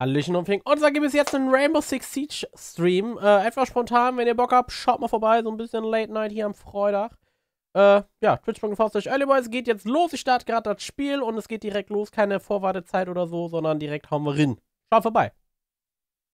Hallöchen und Fink. Und da gibt es jetzt einen Rainbow Six Siege Stream. Äh, einfach spontan, wenn ihr Bock habt, schaut mal vorbei. So ein bisschen Late Night hier am Freudach. Äh, ja, twitch.tv slash Boys geht jetzt los. Ich starte gerade das Spiel und es geht direkt los. Keine Vorwartezeit oder so, sondern direkt hauen wir rein. Schaut vorbei.